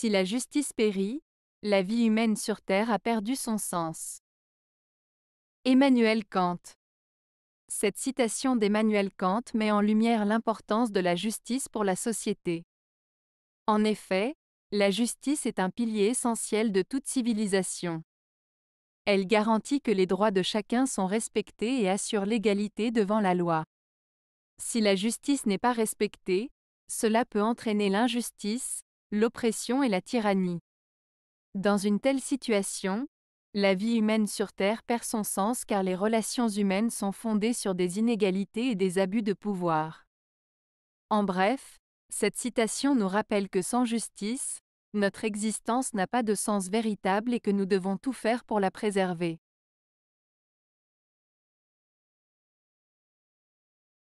Si la justice périt, la vie humaine sur Terre a perdu son sens. Emmanuel Kant Cette citation d'Emmanuel Kant met en lumière l'importance de la justice pour la société. En effet, la justice est un pilier essentiel de toute civilisation. Elle garantit que les droits de chacun sont respectés et assure l'égalité devant la loi. Si la justice n'est pas respectée, cela peut entraîner l'injustice, l'oppression et la tyrannie. Dans une telle situation, la vie humaine sur Terre perd son sens car les relations humaines sont fondées sur des inégalités et des abus de pouvoir. En bref, cette citation nous rappelle que sans justice, notre existence n'a pas de sens véritable et que nous devons tout faire pour la préserver.